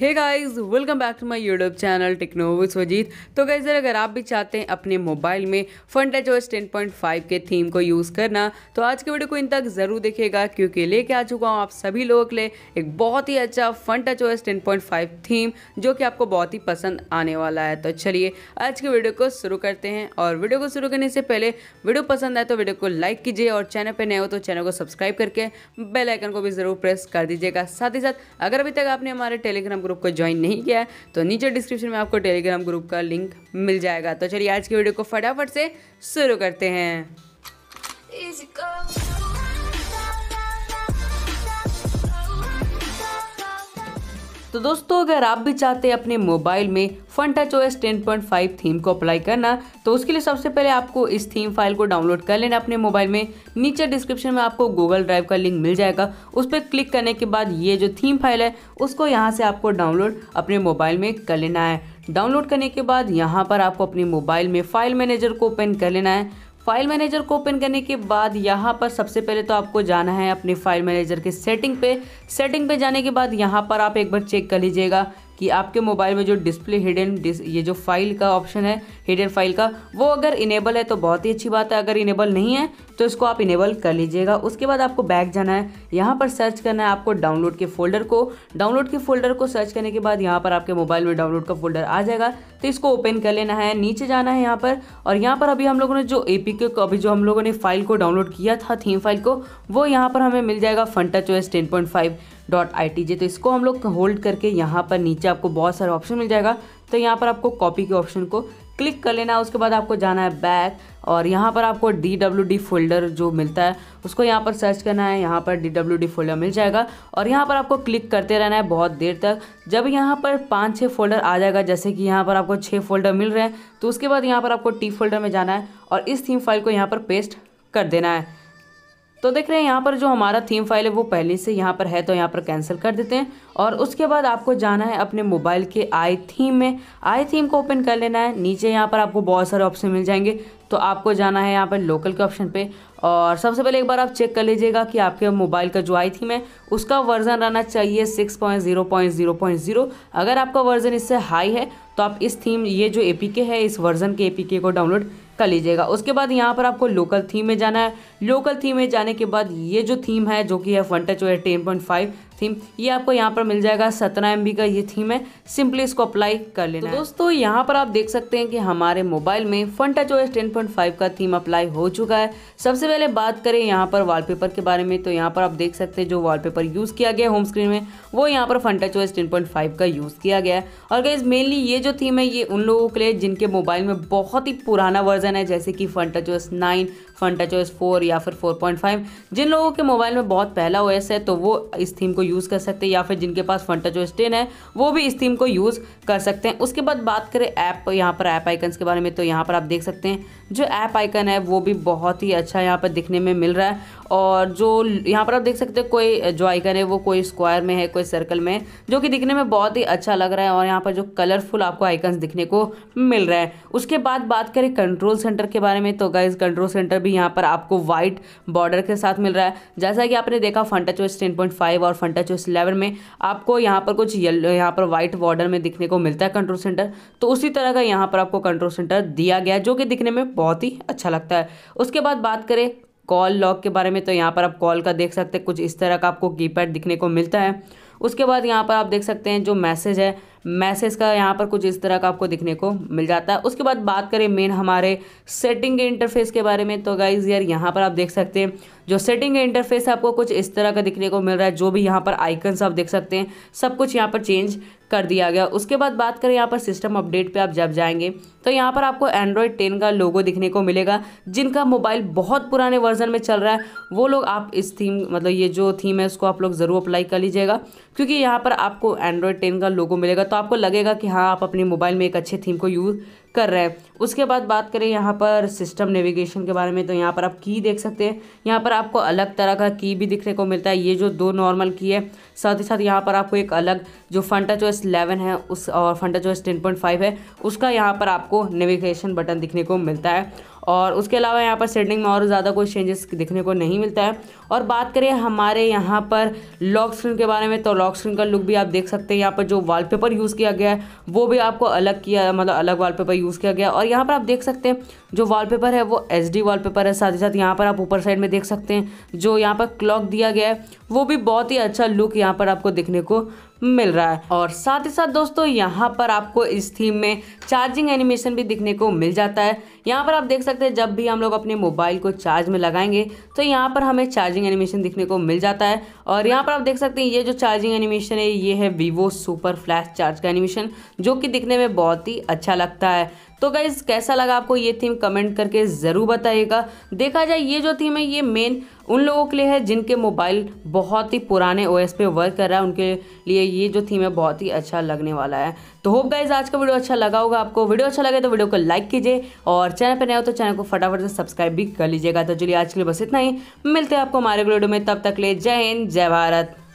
hey guys welcome back to my YouTube channel टेक्नोविस वजीत तो गाइज अगर आप भी चाहते हैं अपने मोबाइल में फन टच पॉइंट 10.5 के थीम को यूज़ करना तो आज के वीडियो को इन तक ज़रूर देखिएगा क्योंकि लेके आ चुका हूँ आप सभी लोगों के लिए एक बहुत ही अच्छा फन टच पॉइंट 10.5 थीम जो कि आपको बहुत ही पसंद आने वाला है तो चलिए आज के वीडियो को शुरू करते हैं और वीडियो को शुरू करने से पहले वीडियो पसंद आए तो वीडियो को लाइक कीजिए और चैनल पर नए हो तो चैनल को सब्सक्राइब करके बेलाइकन को भी ज़रूर प्रेस कर दीजिएगा साथ ही साथ अगर अभी तक आपने हमारे टेलीग्राम ग्रुप को ज्वाइन नहीं किया है तो नीचे डिस्क्रिप्शन में आपको टेलीग्राम ग्रुप का लिंक मिल जाएगा तो चलिए आज की वीडियो को फटाफट से शुरू करते हैं तो दोस्तों अगर आप भी चाहते हैं अपने मोबाइल में फन टच ओ 10.5 थीम को अप्लाई करना तो उसके लिए सबसे पहले आपको इस थीम फाइल को डाउनलोड कर लेना अपने मोबाइल में नीचे डिस्क्रिप्शन में आपको गूगल ड्राइव का लिंक मिल जाएगा उस पर क्लिक करने के बाद ये जो थीम फाइल है उसको यहाँ से आपको डाउनलोड अपने मोबाइल में कर लेना है डाउनलोड करने के बाद यहाँ पर आपको अपने मोबाइल में फाइल मैनेजर को ओपन कर लेना है फाइल मैनेजर को ओपन करने के बाद यहाँ पर सबसे पहले तो आपको जाना है अपने फाइल मैनेजर के सेटिंग पे सेटिंग पे जाने के बाद यहाँ पर आप एक बार चेक कर लीजिएगा कि आपके मोबाइल में जो डिस्प्ले हिडन डिस, ये जो फाइल का ऑप्शन है हिडन फाइल का वो अगर इनेबल है तो बहुत ही अच्छी बात है अगर इनेबल नहीं है तो इसको आप इनेबल कर लीजिएगा उसके बाद आपको बैक जाना है यहाँ पर सर्च करना है आपको डाउनलोड के फोल्डर को डाउनलोड के फोल्डर को सर्च करने के बाद यहाँ पर आपके मोबाइल में डाउनलोड का फोल्डर आ जाएगा तो इसको ओपन कर लेना है नीचे जाना है यहाँ पर और यहाँ पर अभी हम लोगों ने जो ए पी के अभी जो हम लोगों ने फाइल को डाउनलोड किया था थीम फाइल को वो यहाँ पर हमें मिल जाएगा Funtouch OS ten point five dot I T J तो इसको हम लोग होल्ड करके यहाँ पर नीचे आपको बहुत सारे ऑप्शन मिल जाएगा तो यहाँ पर आपको कॉपी के ऑप्शन को क्लिक कर लेना उसके बाद आपको जाना है बैक और यहाँ पर आपको डी डब्ल्यू डी फोल्डर जो मिलता है उसको यहाँ पर सर्च करना है यहाँ पर डी डब्ल्यू डी फोल्डर मिल जाएगा और यहाँ पर आपको क्लिक करते रहना है बहुत देर तक जब यहाँ पर पाँच छः फोल्डर आ जाएगा जैसे कि यहाँ पर आपको छः फोल्डर मिल रहे हैं तो उसके बाद यहाँ पर आपको टी फोल्डर में जाना है और इस थीम फाइल को यहाँ पर पेस्ट कर देना है तो देख रहे हैं यहाँ पर जो हमारा थीम फाइल है वो पहले से यहाँ पर है तो यहाँ पर कैंसिल कर देते हैं और उसके बाद आपको जाना है अपने मोबाइल के आई थीम में आई थीम को ओपन कर लेना है नीचे यहाँ पर आपको बहुत सारे ऑप्शन मिल जाएंगे तो आपको जाना है यहाँ पर लोकल के ऑप्शन पे और सबसे पहले एक बार आप चेक कर लीजिएगा कि आपके मोबाइल का जो आई थीम है उसका वर्जन रहना चाहिए 6.0.0.0 अगर आपका वर्जन इससे हाई है तो आप इस थीम ये जो ए है इस वर्जन के ए को डाउनलोड कर लीजिएगा उसके बाद यहाँ पर आपको लोकल थीम में जाना है लोकल थीम में जाने के बाद ये जो थीम है जो कि है फन टच वो है टेन पॉइंट फाइव थीम ये आपको यहाँ पर मिल जाएगा सत्रह एम का ये थीम है सिंपली इसको अप्लाई कर लेना तो दोस्तों यहाँ पर आप देख सकते हैं कि हमारे मोबाइल में Funtouch O ten point five का थीम अप्लाई हो चुका है सबसे पहले बात करें यहाँ पर वॉलपेपर के बारे में तो यहाँ पर आप देख सकते हैं जो वॉलपेपर यूज़ किया गया होम स्क्रीन में वो यहाँ पर Funtouch O ten point five का यूज़ किया गया है और गैस मेनली ये जो थीम है ये उन लोगों के लिए जिनके मोबाइल में बहुत ही पुराना वर्जन है जैसे कि Funtouch O nine Funtouch O four या फिर फोर पॉइंट फाइव जिन लोगों के मोबाइल में बहुत पहला ओ है तो वो इस थीम को यूज़ कर सकते हैं या फिर जिनके पास फंटा जो स्टेन है वो भी इस थीम को यूज़ कर सकते हैं उसके बाद बात करें ऐप यहाँ पर ऐप आइकन्स के बारे में तो यहाँ पर आप देख सकते हैं जो ऐप आइकन है वो भी बहुत ही अच्छा यहाँ पर दिखने में मिल रहा है और जो यहाँ पर आप देख सकते हैं कोई जो आइकन है वो कोई स्क्वायर में है कोई सर्कल में है जो कि दिखने में बहुत ही अच्छा लग रहा है और यहाँ पर जो कलरफुल आपको आइकन्स दिखने को मिल रहा है उसके बाद बात करें कंट्रोल सेंटर के बारे में तो गाइज कंट्रोल सेंटर भी यहाँ पर आपको वाइट बॉर्डर के साथ मिल रहा है जैसा कि आपने देखा Funtouch OS ten point five और फंटा चोइस इलेवन में आपको यहाँ पर कुछ येलो यहाँ पर व्हाइट बॉर्डर में दिखने को मिलता है कंट्रोल सेंटर तो उसी तरह का यहाँ पर आपको कंट्रोल सेंटर दिया गया जो कि दिखने में बहुत ही अच्छा लगता है उसके बाद बात करें कॉल लॉक के बारे में तो यहाँ पर आप कॉल का देख सकते हैं कुछ इस तरह का आपको कीपैड दिखने को मिलता है उसके बाद यहाँ पर आप देख सकते हैं जो मैसेज है मैसेज का यहाँ पर कुछ इस तरह का आपको दिखने को मिल जाता है उसके बाद बात करें मेन हमारे सेटिंग के इंटरफेस के बारे में तो गाइज़ यार यहाँ पर आप देख सकते हैं जो सेटिंग है इंटरफेस आपको कुछ इस तरह का दिखने को मिल रहा है जो भी यहाँ पर आइकन्स आप देख सकते हैं सब कुछ यहाँ पर चेंज कर दिया गया उसके बाद बात करें यहाँ पर सिस्टम अपडेट पे आप जब जाएंगे तो यहाँ पर आपको एंड्रॉयड टेन का लोगो दिखने को मिलेगा जिनका मोबाइल बहुत पुराने वर्जन में चल रहा है वो लोग आप इस थीम मतलब ये जो थीम है उसको आप लोग ज़रूर अप्लाई कर लीजिएगा क्योंकि यहाँ पर आपको एंड्रॉयड टेन का लोगो मिलेगा तो आपको लगेगा कि हाँ आप अपने मोबाइल में एक अच्छे थीम को यूज़ कर रहा है उसके बाद बात करें यहाँ पर सिस्टम नेविगेशन के बारे में तो यहाँ पर आप की देख सकते हैं यहाँ पर आपको अलग तरह का की भी दिखने को मिलता है ये जो दो नॉर्मल की है साथ ही साथ यहाँ पर आपको एक अलग जो फंटा चॉइस 11 है उस और फंटा चॉइस 10.5 है उसका यहाँ पर आपको नेविगेशन बटन दिखने को मिलता है और उसके अलावा यहाँ पर सेटिंग में और ज़्यादा कोई चेंजेस दिखने को नहीं मिलता है और बात करें हमारे यहाँ पर लॉक स्क्रीन के बारे में तो लॉक स्क्रीन का लुक भी आप देख सकते हैं यहाँ पर जो वॉलपेपर यूज़ किया गया है वो भी आपको अलग किया मतलब अलग वॉलपेपर यूज़ किया गया और यहाँ पर आप देख सकते हैं जो वॉलपेपर है वो एच डी है साथ ही साथ यहाँ पर आप ऊपर साइड में देख सकते हैं जो यहाँ पर क्लॉक दिया गया है वो भी बहुत ही अच्छा लुक यहाँ पर आपको देखने को मिल रहा है और साथ ही साथ दोस्तों यहाँ पर आपको इस थीम में चार्जिंग एनिमेशन भी दिखने को मिल जाता है यहाँ पर आप देख सकते हैं जब भी हम लोग अपने मोबाइल को चार्ज में लगाएंगे तो यहाँ पर हमें चार्ज चार्जिंग एनिमेशन दिखने को मिल जाता है और यहाँ पर आप देख सकते हैं ये जो चार्जिंग एनिमेशन है ये है वीवो सुपर फ्लैश चार्ज का एनिमेशन जो कि दिखने में बहुत ही अच्छा लगता है तो गाइज कैसा लगा आपको ये थीम कमेंट करके ज़रूर बताइएगा देखा जाए ये जो थीम है ये मेन उन लोगों के लिए है जिनके मोबाइल बहुत ही पुराने ओएस पे वर्क कर रहा है उनके लिए ये जो थीम है बहुत ही अच्छा लगने वाला है तो होप गाइज आज का वीडियो अच्छा लगा होगा आपको वीडियो अच्छा लगे तो वीडियो को लाइक कीजिए और चैनल पर नए हो तो चैनल को फटाफट से सब्सक्राइब भी कर लीजिएगा तो चलिए आज के लिए बस इतना ही मिलते हैं आपको हमारे वीडियो में तब तक ले जय हिंद जय भारत